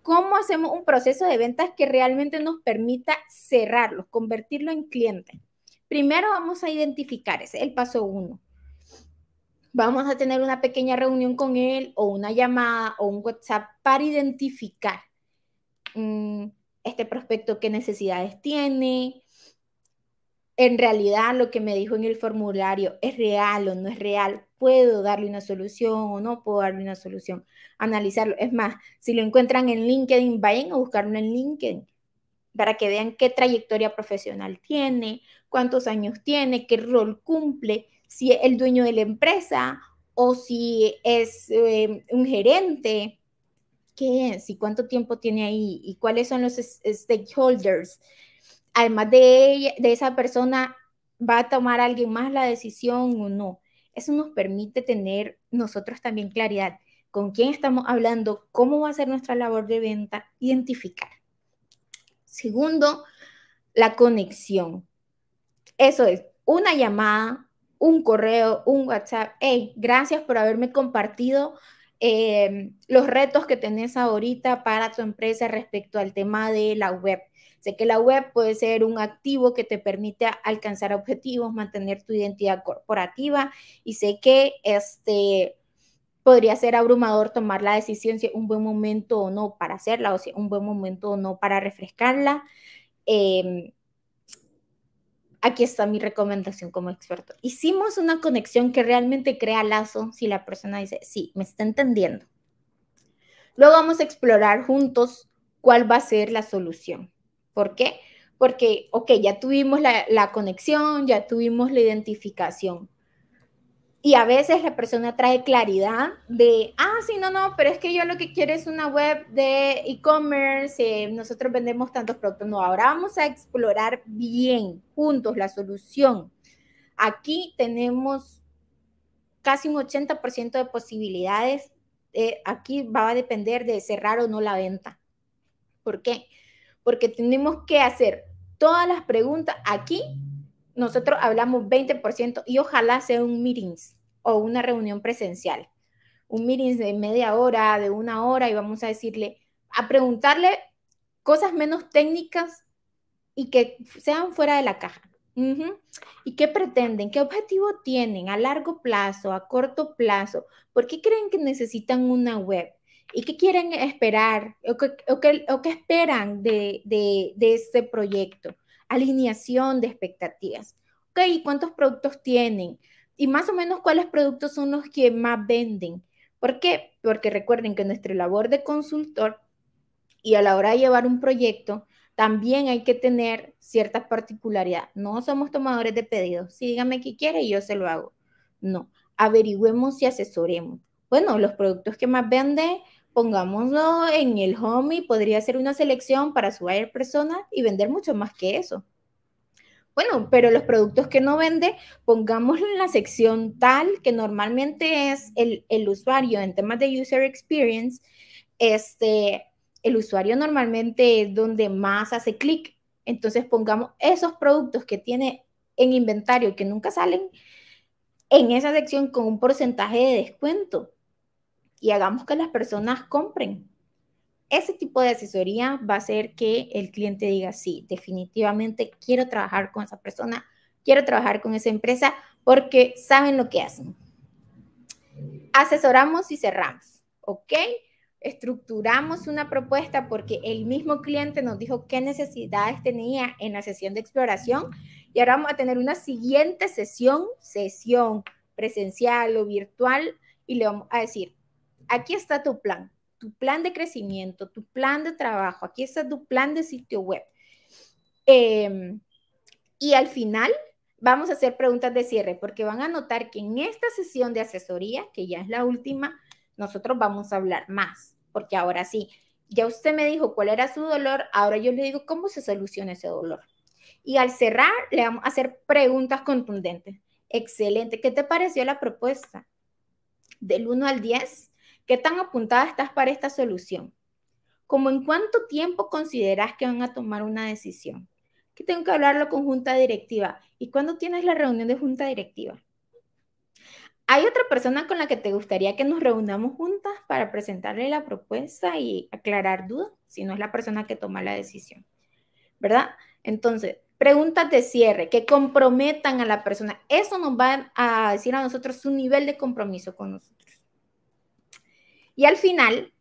¿Cómo hacemos un proceso de ventas que realmente nos permita cerrarlos, convertirlo en clientes? Primero vamos a identificar, ese es el paso uno. Vamos a tener una pequeña reunión con él o una llamada o un WhatsApp para identificar Mm, este prospecto qué necesidades tiene, en realidad lo que me dijo en el formulario es real o no es real, puedo darle una solución o no puedo darle una solución, analizarlo. Es más, si lo encuentran en LinkedIn, vayan a buscarlo en LinkedIn para que vean qué trayectoria profesional tiene, cuántos años tiene, qué rol cumple, si es el dueño de la empresa o si es eh, un gerente qué es y cuánto tiempo tiene ahí y cuáles son los stakeholders. Además de, ella, de esa persona, ¿va a tomar alguien más la decisión o no? Eso nos permite tener nosotros también claridad con quién estamos hablando, cómo va a ser nuestra labor de venta, identificar. Segundo, la conexión. Eso es, una llamada, un correo, un WhatsApp. Hey, gracias por haberme compartido Em, los retos que tenés ahorita para tu empresa respecto al tema de la web. Sé que la web puede ser un activo que te permite alcanzar objetivos, mantener tu identidad corporativa y sé que este podría ser abrumador tomar la decisión si es un buen momento o no para hacerla o si es un buen momento o no para refrescarla. Em, aquí está mi recomendación como experto. Hicimos una conexión que realmente crea lazo si la persona dice, sí, me está entendiendo. Luego vamos a explorar juntos cuál va a ser la solución. ¿Por qué? Porque, ok, ya tuvimos la, la conexión, ya tuvimos la identificación, y a veces la persona trae claridad de, ah, sí, no, no, pero es que yo lo que quiero es una web de e-commerce, eh, nosotros vendemos tantos productos. No, ahora vamos a explorar bien juntos la solución. Aquí tenemos casi un 80% de posibilidades. Eh, aquí va a depender de cerrar o no la venta. ¿Por qué? Porque tenemos que hacer todas las preguntas. Aquí nosotros hablamos 20% y ojalá sea un meetings o una reunión presencial. Un meeting de media hora, de una hora, y vamos a decirle, a preguntarle cosas menos técnicas y que sean fuera de la caja. ¿Y qué pretenden? ¿Qué objetivo tienen a largo plazo, a corto plazo? ¿Por qué creen que necesitan una web? ¿Y qué quieren esperar? ¿O qué, esperan de, este proyecto? Alineación de expectativas. ¿Ok? ¿Cuántos productos tienen? y más o menos cuáles productos son los que más venden. ¿Por qué? Porque recuerden que nuestra labor de consultor y a la hora de llevar un proyecto, también hay que tener cierta particularidad. No somos tomadores de pedidos. Sí, dígame qué quiere y yo se lo hago. No, averigüemos y asesoremos. Bueno, los productos que más venden, pongámoslo en el home y podría ser una selección para su buyer persona y vender mucho más que eso. Bueno, pero los productos que no vende, pongámoslo en la sección tal que normalmente es el, usuario en temas de user experience. Este, el usuario normalmente es donde más hace clic. Entonces pongamos esos productos que tiene en inventario que nunca salen en esa sección con un porcentaje de descuento y hagamos que las personas compren. Ese tipo de asesoría va a hacer que el cliente diga, sí, definitivamente quiero trabajar con esa persona, quiero trabajar con esa empresa porque saben lo que hacen. Asesoramos y cerramos, ¿ok? Estructuramos una propuesta porque el mismo cliente nos dijo qué necesidades tenía en la sesión de exploración y ahora vamos a tener una siguiente sesión, sesión presencial o virtual, y le vamos a decir, aquí está tu plan, tu plan de crecimiento, tu plan de trabajo, aquí está tu plan de sitio web. Em, y al final vamos a hacer preguntas de cierre porque van a notar que en esta sesión de asesoría, que ya es la última, nosotros vamos a hablar más, porque ahora sí, ya usted me dijo cuál era su dolor, ahora yo le digo cómo se soluciona ese dolor. Y al cerrar, le vamos a hacer preguntas contundentes. Excelente. ¿Qué te pareció la propuesta? Del 1 al 10, ¿Qué tan apuntada estás para esta solución? ¿Cómo en cuánto tiempo consideras que van a tomar una decisión? Que tengo que hablarlo con junta directiva. ¿Y cuándo tienes la reunión de junta directiva? ¿Hay otra persona con la que te gustaría que nos reunamos juntas para presentarle la propuesta y aclarar dudas? Si no es la persona que toma la decisión, ¿verdad? Entonces, preguntas de cierre que comprometan a la persona. Eso nos va a decir a nosotros su nivel de compromiso con nosotros. Y al final,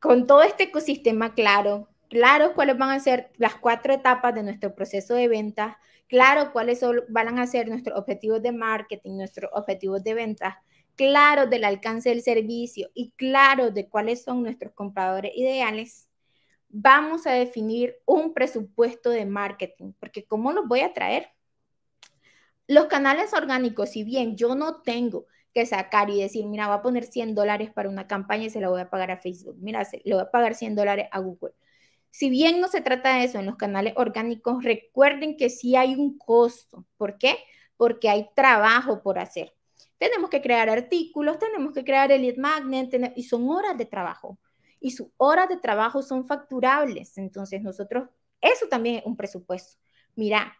con todo este ecosistema claro, claro cuáles van a ser las cuatro etapas de nuestro proceso de ventas, claro cuáles van a ser nuestros objetivos de marketing, nuestros objetivos de ventas, claro del alcance del servicio y claro de cuáles son nuestros compradores ideales, vamos a definir un presupuesto de marketing, porque ¿cómo los voy a traer? Los canales orgánicos, si bien yo no tengo que sacar y decir, mira, voy a poner 100 dólares para una campaña y se la voy a pagar a Facebook. Mira, se, le voy a pagar 100 dólares a Google. Si bien no se trata de eso en los canales orgánicos, recuerden que sí hay un costo. ¿Por qué? Porque hay trabajo por hacer. Tenemos que crear artículos, tenemos que crear el lead magnet y son horas de trabajo. Y sus horas de trabajo son facturables. Entonces nosotros, eso también es un presupuesto. Mira,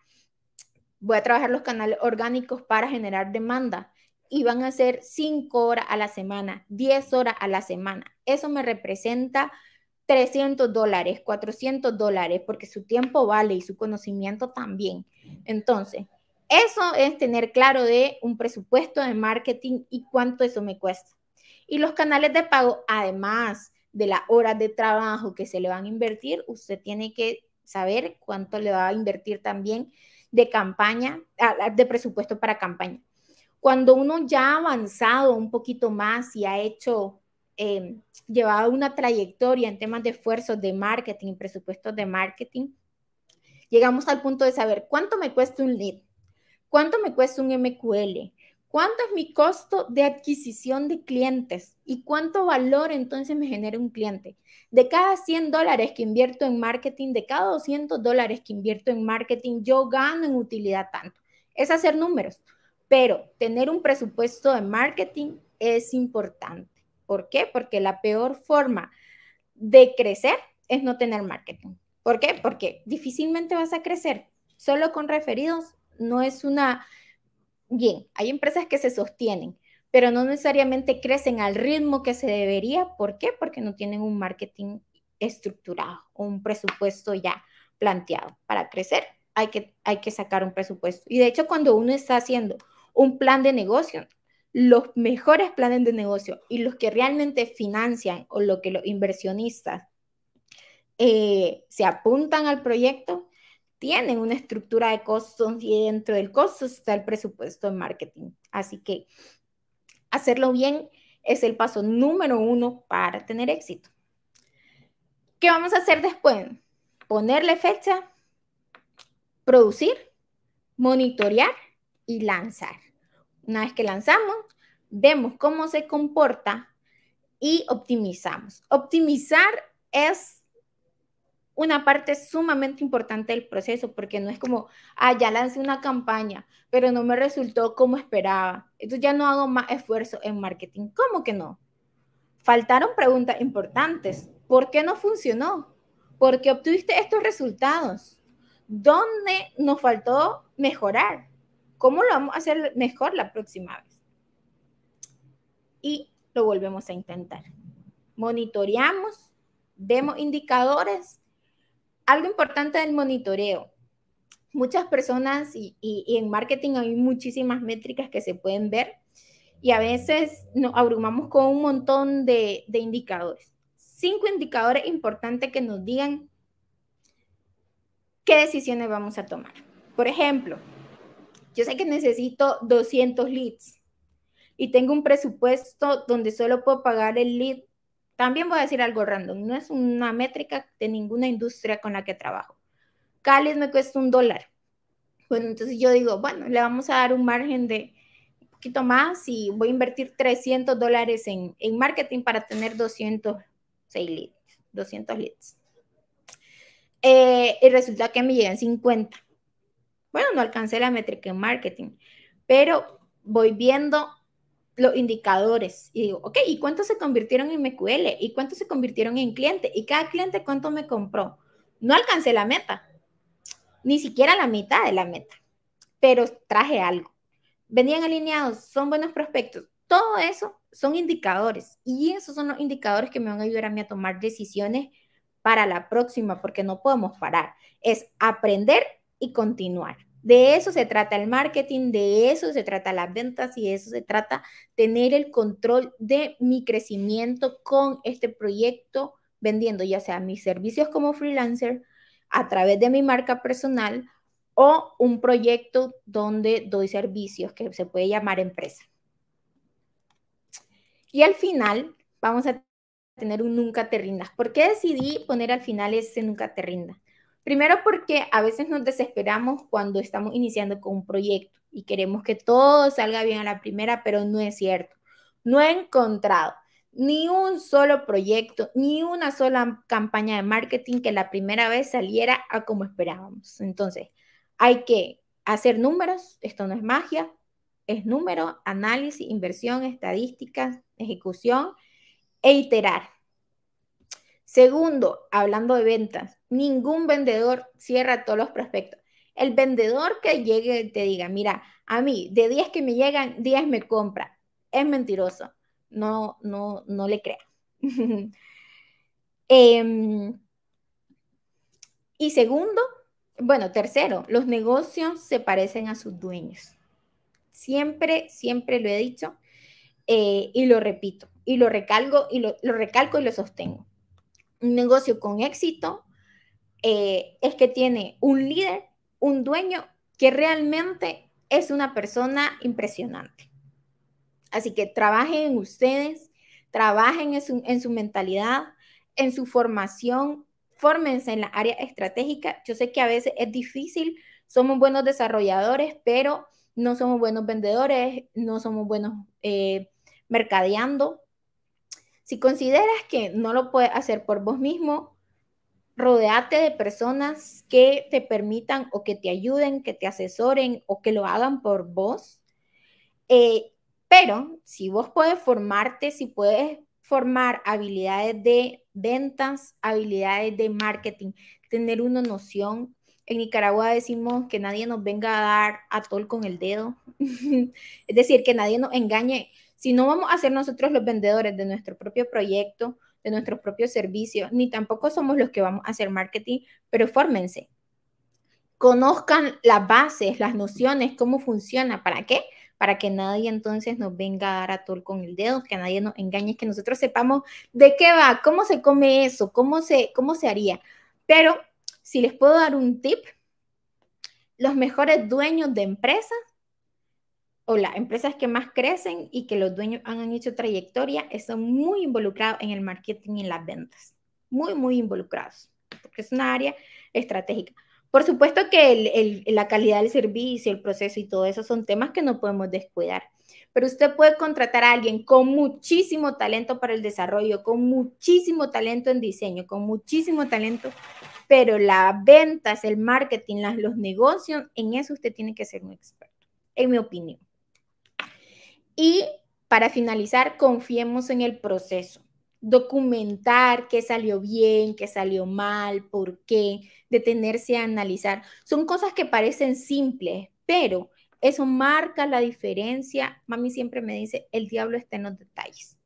voy a trabajar los canales orgánicos para generar demanda y van a ser 5 horas a la semana, 10 horas a la semana. Eso me representa 300 dólares, 400 dólares, porque su tiempo vale y su conocimiento también. Entonces, eso es tener claro de un presupuesto de marketing y cuánto eso me cuesta. Y los canales de pago, además de las horas de trabajo que se le van a invertir, usted tiene que saber cuánto le va a invertir también de campaña, ah, de presupuesto para campaña. Cuando uno ya ha avanzado un poquito más y ha hecho, em, llevado una trayectoria en temas de esfuerzos de marketing, presupuestos de marketing, llegamos al punto de saber cuánto me cuesta un lead, cuánto me cuesta un MQL, cuánto es mi costo de adquisición de clientes y cuánto valor entonces me genera un cliente. De cada 100 dólares que invierto en marketing, de cada 200 dólares que invierto en marketing, yo gano en utilidad tanto. Es hacer números. Pero tener un presupuesto de marketing es importante. ¿Por qué? Porque la peor forma de crecer es no tener marketing. ¿Por qué? Porque difícilmente vas a crecer. Solo con referidos no es una... Bien, hay empresas que se sostienen, pero no necesariamente crecen al ritmo que se debería. ¿Por qué? Porque no tienen un marketing estructurado o un presupuesto ya planteado. Para crecer hay que, hay que sacar un presupuesto. Y de hecho, cuando uno está haciendo un plan de negocio. Los mejores planes de negocio y los que realmente financian o lo que los inversionistas eh, se apuntan al proyecto tienen una estructura de costos y dentro del costo está el presupuesto de marketing. Así que hacerlo bien es el paso número uno para tener éxito. ¿Qué vamos a hacer después? Ponerle fecha, producir, monitorear y lanzar. Una vez que lanzamos, vemos cómo se comporta y optimizamos. Optimizar es una parte sumamente importante del proceso porque no es como, ah, ya lancé una campaña, pero no me resultó como esperaba. Entonces ya no hago más esfuerzo en marketing. ¿Cómo que no? Faltaron preguntas importantes. ¿Por qué no funcionó? ¿Por qué obtuviste estos resultados? ¿Dónde nos faltó mejorar? ¿Cómo lo vamos a hacer mejor la próxima vez? Y lo volvemos a intentar. Monitoreamos, vemos indicadores. Algo importante del monitoreo. Muchas personas y, en marketing hay muchísimas métricas que se pueden ver y a veces nos abrumamos con un montón de indicadores. Cinco indicadores importantes que nos digan qué decisiones vamos a tomar. Por ejemplo, yo sé que necesito 200 leads y tengo un presupuesto donde solo puedo pagar el lead. También voy a decir algo random, no es una métrica de ninguna industria con la que trabajo. Cada me cuesta un dólar. Bueno, entonces yo digo, bueno, le vamos a dar un margen de un poquito más y voy a invertir 300 dólares en, marketing para tener 206 leads, 200 leads. Eh, y resulta que me llegan 50. Bueno, no alcancé la métrica en marketing, pero voy viendo los indicadores y digo, ok, ¿y cuántos se convirtieron en MQL? ¿Y cuántos se convirtieron en cliente? ¿Y cada cliente cuánto me compró? No alcancé la meta, ni siquiera la mitad de la meta, pero traje algo. Venían alineados, son buenos prospectos. Todo eso son indicadores y esos son los indicadores que me van a ayudar a mí a tomar decisiones para la próxima porque no podemos parar. Es aprender y continuar. De eso se trata el marketing, de eso se trata las ventas y de eso se trata tener el control de mi crecimiento con este proyecto vendiendo ya sea mis servicios como freelancer a través de mi marca personal o un proyecto donde doy servicios que se puede llamar empresa. Y al final vamos a tener un nunca te rindas. ¿Por qué decidí poner al final ese nunca te rindas? Primero porque a veces nos desesperamos cuando estamos iniciando con un proyecto y queremos que todo salga bien a la primera, pero no es cierto. No he encontrado ni un solo proyecto, ni una sola campaña de marketing que la primera vez saliera a como esperábamos. Entonces, hay que hacer números, esto no es magia, es número, análisis, inversión, estadísticas, ejecución e iterar. Segundo, hablando de ventas, ningún vendedor cierra todos los prospectos. El vendedor que llegue y te diga, mira, a mí de 10 que me llegan, 10 me compra. Es mentiroso. No, no, no le crea. Em, y segundo, bueno, tercero, los negocios se parecen a sus dueños. Siempre, siempre lo he dicho eh, y lo repito, y lo recalco y lo, lo recalco y lo sostengo. Un negocio con éxito eh, es que tiene un líder, un dueño que realmente es una persona impresionante. Así que trabajen ustedes, trabajen en su, mentalidad, en su formación, fórmense en la área estratégica. Yo sé que a veces es difícil, somos buenos desarrolladores, pero no somos buenos vendedores, no somos buenos eh, mercadeando. Si consideras que no lo puedes hacer por vos mismo, rodeate de personas que te permitan o que te ayuden, que te asesoren o que lo hagan por vos. Eh, pero si vos puedes formarte, si puedes formar habilidades de ventas, habilidades de marketing, tener una noción. En Nicaragua decimos que nadie nos venga a dar a atol con el dedo, es decir, que nadie nos engañe. Si no vamos a ser nosotros los vendedores de nuestro propio proyecto, de nuestros propios servicios, ni tampoco somos los que vamos a hacer marketing, pero fórmense. Conozcan las bases, las nociones, cómo funciona, ¿para qué? Para que nadie entonces nos venga a dar a atol con el dedo, que nadie nos engañe, que nosotros sepamos de qué va, cómo se come eso, cómo se, cómo se haría. Pero si les puedo dar un tip, los mejores dueños de empresas o las empresas que más crecen y que los dueños han hecho trayectoria están muy involucrados en el marketing y en las ventas. Muy, muy involucrados, porque es una área estratégica. Por supuesto que la calidad del servicio, el proceso y todo eso son temas que no podemos descuidar. Pero usted puede contratar a alguien con muchísimo talento para el desarrollo, con muchísimo talento en diseño, con muchísimo talento, pero las ventas, el marketing, los negocios, en eso usted tiene que ser un experto, en mi opinión. Y para finalizar, confiemos en el proceso. Documentar qué salió bien, qué salió mal, por qué, detenerse a analizar. Son cosas que parecen simples, pero eso marca la diferencia. Mami siempre me dice, el diablo está en los detalles.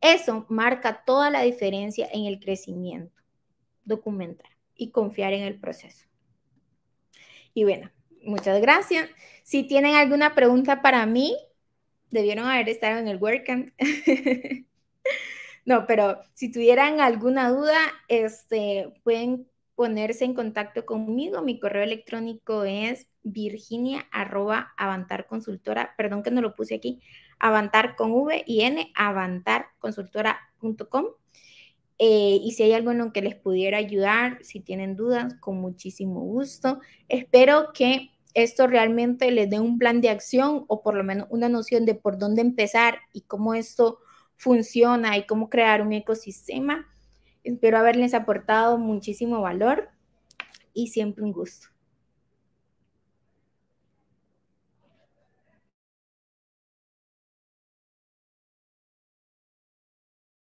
Eso marca toda la diferencia en el crecimiento. Documentar y confiar en el proceso. Y bueno, muchas gracias. Si tienen alguna pregunta para mí, debieron haber estado en el WordCamp. no, pero si tuvieran alguna duda, este, pueden ponerse en contacto conmigo. Mi correo electrónico es virginia perdón que no lo puse aquí, avantar con V y N, avantarconsultora.com. Eh, y si hay algo en lo que les pudiera ayudar, si tienen dudas, con muchísimo gusto. Espero que esto realmente les dé un plan de acción o por lo menos una noción de por dónde empezar y cómo esto funciona y cómo crear un ecosistema. Espero haberles aportado muchísimo valor y siempre un gusto.